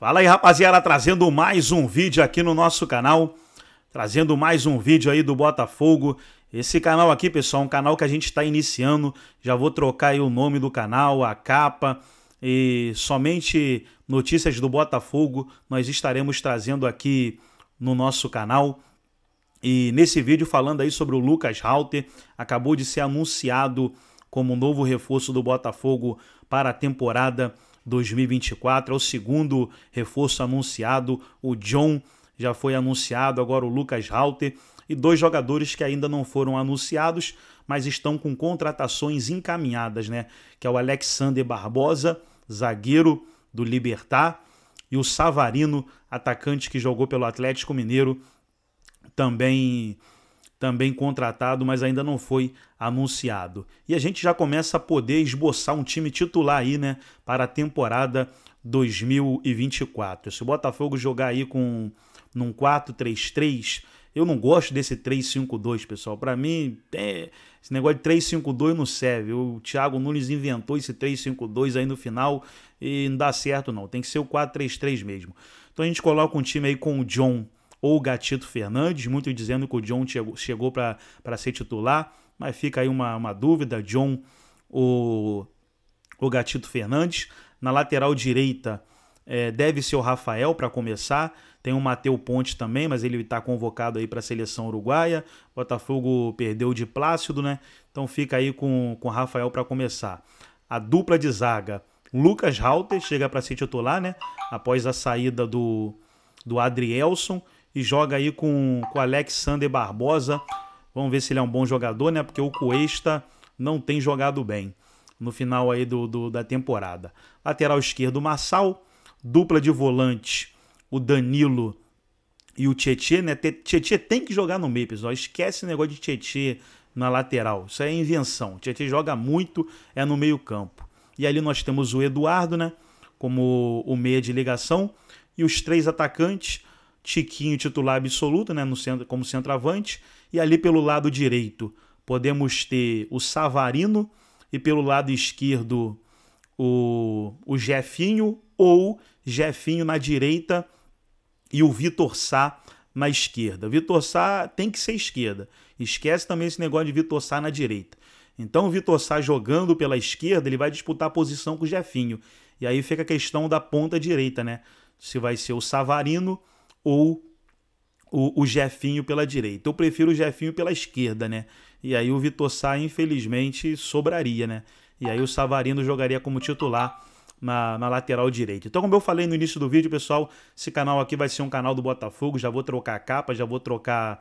Fala aí, rapaziada, trazendo mais um vídeo aqui no nosso canal, trazendo mais um vídeo aí do Botafogo. Esse canal aqui, pessoal, é um canal que a gente está iniciando, já vou trocar aí o nome do canal, a capa e somente notícias do Botafogo nós estaremos trazendo aqui no nosso canal. E nesse vídeo falando aí sobre o Lucas Halter, acabou de ser anunciado como novo reforço do Botafogo para a temporada 2024. É o segundo reforço anunciado. O John já foi anunciado, agora o Lucas Halter. E dois jogadores que ainda não foram anunciados, mas estão com contratações encaminhadas, né? Que é o Alexander Barbosa, zagueiro do Libertar, e o Savarino, atacante que jogou pelo Atlético Mineiro, também também contratado, mas ainda não foi anunciado. E a gente já começa a poder esboçar um time titular aí, né, para a temporada 2024. Se o Botafogo jogar aí com num 4-3-3, eu não gosto desse 3-5-2, pessoal. Para mim, é, esse negócio de 3-5-2 não serve. O Thiago Nunes inventou esse 3-5-2 aí no final e não dá certo não. Tem que ser o 4-3-3 mesmo. Então a gente coloca um time aí com o John ou Gatito Fernandes, muito dizendo que o John chegou, para ser titular, mas fica aí uma, uma dúvida, John ou, o Gatito Fernandes. Na lateral direita é, deve ser o Rafael para começar, tem o Mateu Ponte também, mas ele está convocado aí para a seleção uruguaia, Botafogo perdeu de Plácido, né? Então fica aí com o Rafael para começar. A dupla de zaga, Lucas Halter chega para ser titular, né? Após a saída do, do Adrielson e joga aí com, com Alexander Barbosa. Vamos ver se ele é um bom jogador, né? Porque o Cuesta não tem jogado bem no final aí do, do da temporada. Lateral esquerdo, Massal. Dupla de volante, o Danilo e o Tietê, né? Tietê tem que jogar no meio, pessoal. Esquece o negócio de Tietê na lateral. Isso é invenção. Tietê joga muito, é no meio-campo. E ali nós temos o Eduardo, né? Como o meia de ligação. E os três atacantes, Tiquinho titular absoluto, né, no centro, como centroavante, e ali pelo lado direito podemos ter o Savarino e pelo lado esquerdo o, o Jefinho ou Jefinho na direita e o Vitor Sá na esquerda. Vitor Sá tem que ser esquerda. Esquece também esse negócio de Vitor Sá na direita. Então o Vitor Sá jogando pela esquerda, ele vai disputar a posição com o Jefinho. E aí fica a questão da ponta direita, né? Se vai ser o Savarino ou o, o Jefinho pela direita. Eu prefiro o Jefinho pela esquerda, né? E aí o Vitor Sá, infelizmente, sobraria, né? E aí o Savarino jogaria como titular na, na, lateral direita. Então, como eu falei no início do vídeo, pessoal, esse canal aqui vai ser um canal do Botafogo. Já vou trocar a capa, já vou trocar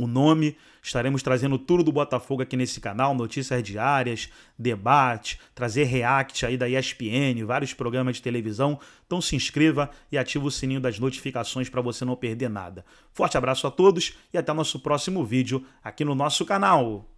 o nome. Estaremos trazendo tudo do Botafogo aqui nesse canal, notícias diárias, debate, trazer react aí da ESPN, vários programas de televisão. Então se inscreva e ative o sininho das notificações para você não perder nada. Forte abraço a todos e até o nosso próximo vídeo aqui no nosso canal.